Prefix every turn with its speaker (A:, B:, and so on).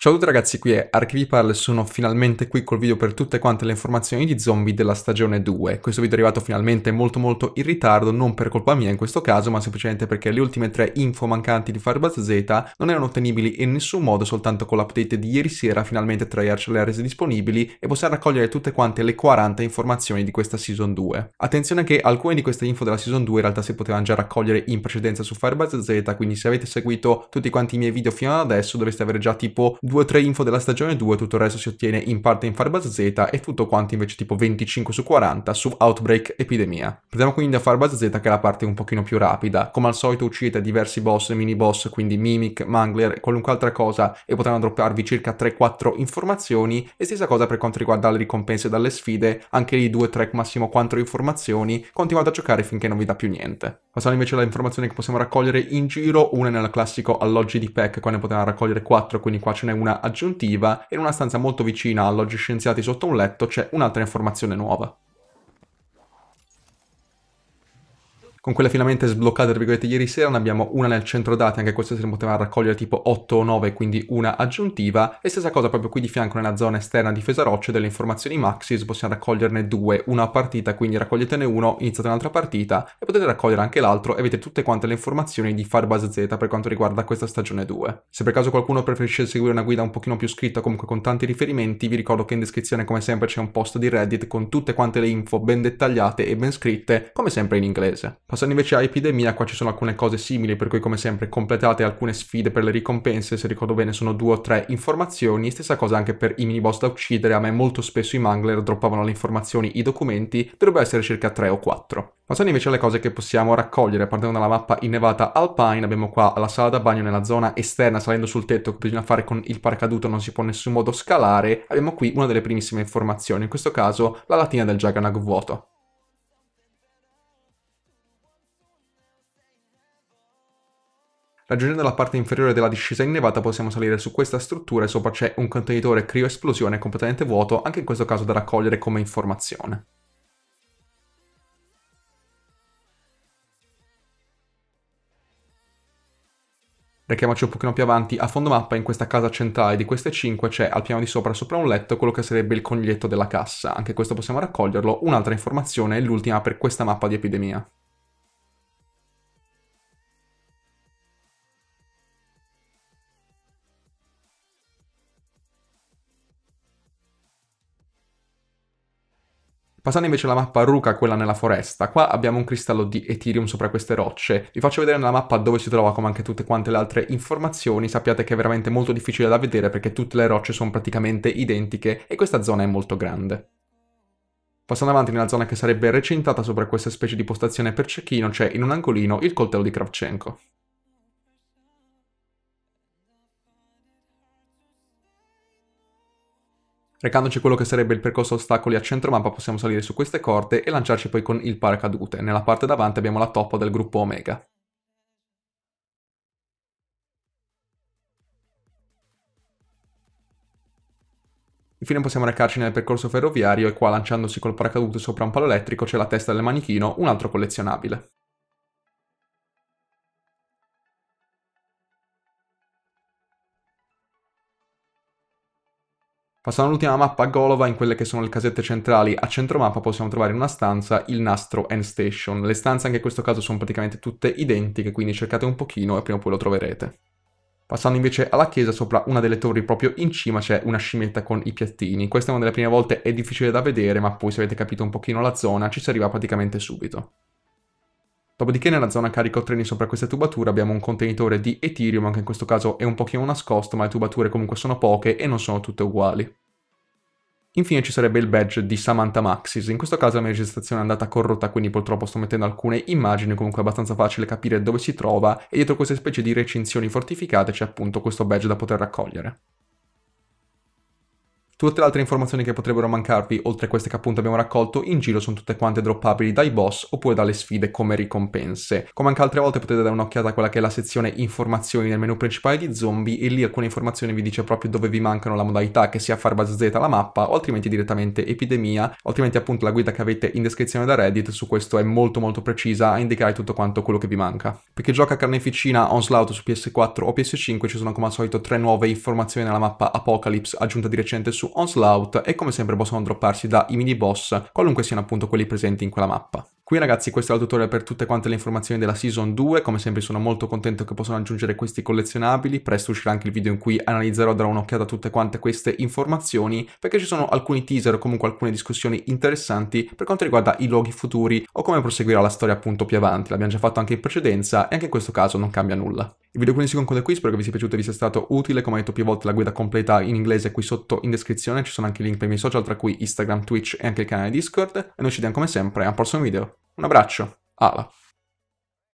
A: Ciao a tutti ragazzi, qui è e sono finalmente qui col video per tutte quante le informazioni di zombie della stagione 2. Questo video è arrivato finalmente molto molto in ritardo, non per colpa mia in questo caso, ma semplicemente perché le ultime tre info mancanti di Firebuzz Z non erano ottenibili in nessun modo, soltanto con l'update di ieri sera finalmente Treyarch le ha rese disponibili e possiamo raccogliere tutte quante le 40 informazioni di questa Season 2. Attenzione che alcune di queste info della Season 2 in realtà si potevano già raccogliere in precedenza su Firebuzz Z, quindi se avete seguito tutti quanti i miei video fino ad adesso dovreste avere già tipo 2 o 3 info della stagione 2, tutto il resto si ottiene in parte in Firebuzz Z e tutto quanto invece tipo 25 su 40 su Outbreak Epidemia. Prendiamo quindi da Firebuzz Z che è la parte un pochino più rapida, come al solito uccidete diversi boss e mini boss, quindi Mimic, Mangler, e qualunque altra cosa e potranno dropparvi circa 3-4 informazioni e stessa cosa per quanto riguarda le ricompense dalle sfide, anche lì 2-3 massimo 4 informazioni, continuate a giocare finché non vi dà più niente. Passando invece alle informazioni che possiamo raccogliere in giro, una è nel classico alloggi di PEC, qua ne potevamo raccogliere quattro, quindi qua ce n'è una aggiuntiva, e in una stanza molto vicina alloggi scienziati sotto un letto c'è un'altra informazione nuova. con quella finalmente sbloccata, tra virgolette, ieri sera, ne abbiamo una nel centro dati, anche questa se ne poteva raccogliere tipo 8 o 9, quindi una aggiuntiva, e stessa cosa proprio qui di fianco nella zona esterna difesa rocce, delle informazioni Maxis possiamo raccoglierne due, una partita, quindi raccoglietene uno, iniziate un'altra partita, e potete raccogliere anche l'altro e avete tutte quante le informazioni di Firebase Z per quanto riguarda questa stagione 2. Se per caso qualcuno preferisce seguire una guida un pochino più scritta, comunque con tanti riferimenti, vi ricordo che in descrizione come sempre c'è un post di Reddit con tutte quante le info ben dettagliate e ben scritte, come sempre in inglese. Passando invece a Epidemia, qua ci sono alcune cose simili, per cui come sempre completate alcune sfide per le ricompense, se ricordo bene sono due o tre informazioni, stessa cosa anche per i mini boss da uccidere, a me molto spesso i mangler droppavano le informazioni, i documenti, dovrebbero essere circa tre o quattro. Passando invece alle cose che possiamo raccogliere, partendo dalla mappa innevata Alpine, abbiamo qua la sala da bagno nella zona esterna, salendo sul tetto che bisogna fare con il paracaduto, non si può in nessun modo scalare, abbiamo qui una delle primissime informazioni, in questo caso la latina del Jaganag vuoto. Raggiungendo la parte inferiore della discesa innevata possiamo salire su questa struttura e sopra c'è un contenitore crioesplosione completamente vuoto, anche in questo caso da raccogliere come informazione. Rechiamoci un pochino più avanti, a fondo mappa in questa casa centrale di queste 5 c'è al piano di sopra sopra un letto quello che sarebbe il coniglietto della cassa, anche questo possiamo raccoglierlo, un'altra informazione è l'ultima per questa mappa di epidemia. Passando invece alla mappa Ruka, quella nella foresta, qua abbiamo un cristallo di Ethereum sopra queste rocce. Vi faccio vedere nella mappa dove si trova, come anche tutte quante le altre informazioni. Sappiate che è veramente molto difficile da vedere perché tutte le rocce sono praticamente identiche e questa zona è molto grande. Passando avanti nella zona che sarebbe recintata sopra questa specie di postazione per cecchino, c'è in un angolino il coltello di Kravchenko. Recandoci quello che sarebbe il percorso ostacoli a centro mappa possiamo salire su queste corde e lanciarci poi con il paracadute. Nella parte davanti abbiamo la toppa del gruppo Omega. Infine possiamo recarci nel percorso ferroviario e qua lanciandosi col paracadute sopra un palo elettrico c'è la testa del manichino, un altro collezionabile. Passando all'ultima mappa a Golova, in quelle che sono le casette centrali, a centro mappa possiamo trovare in una stanza il nastro End Station. Le stanze anche in questo caso sono praticamente tutte identiche, quindi cercate un pochino e prima o poi lo troverete. Passando invece alla chiesa, sopra una delle torri proprio in cima c'è una scimmietta con i piattini. Questa è una delle prime volte, è difficile da vedere, ma poi se avete capito un pochino la zona ci si arriva praticamente subito. Dopodiché nella zona carico treni sopra queste tubature abbiamo un contenitore di Ethereum, anche in questo caso è un pochino nascosto, ma le tubature comunque sono poche e non sono tutte uguali. Infine ci sarebbe il badge di Samantha Maxis, in questo caso la mia registrazione è andata corrotta quindi purtroppo sto mettendo alcune immagini, comunque è abbastanza facile capire dove si trova e dietro queste specie di recinzioni fortificate c'è appunto questo badge da poter raccogliere. Tutte le altre informazioni che potrebbero mancarvi, oltre a queste che appunto abbiamo raccolto, in giro sono tutte quante droppabili dai boss oppure dalle sfide come ricompense. Come anche altre volte potete dare un'occhiata a quella che è la sezione informazioni nel menu principale di zombie e lì alcune informazioni vi dice proprio dove vi mancano la modalità, che sia far bazzetta la mappa o altrimenti direttamente epidemia, altrimenti appunto la guida che avete in descrizione da Reddit su questo è molto molto precisa a indicare tutto quanto quello che vi manca. Per chi gioca a carneficina Onslaught su PS4 o PS5 ci sono come al solito tre nuove informazioni nella mappa Apocalypse aggiunta di recente su su Onslaught e come sempre possono dropparsi da i mini boss, qualunque siano appunto quelli presenti in quella mappa. Qui ragazzi questo era il tutorial per tutte quante le informazioni della Season 2, come sempre sono molto contento che possano aggiungere questi collezionabili, presto uscirà anche il video in cui analizzerò, darò un'occhiata a tutte quante queste informazioni, perché ci sono alcuni teaser o comunque alcune discussioni interessanti per quanto riguarda i luoghi futuri o come proseguirà la storia appunto più avanti, l'abbiamo già fatto anche in precedenza e anche in questo caso non cambia nulla. Il video quindi si conclude qui, spero che vi sia piaciuto e vi sia stato utile, come ho detto più volte la guida completa in inglese è qui sotto in descrizione, ci sono anche i link per i miei social tra cui Instagram, Twitch e anche il canale Discord, e noi ci vediamo come sempre al prossimo video. Un abbraccio, Ala.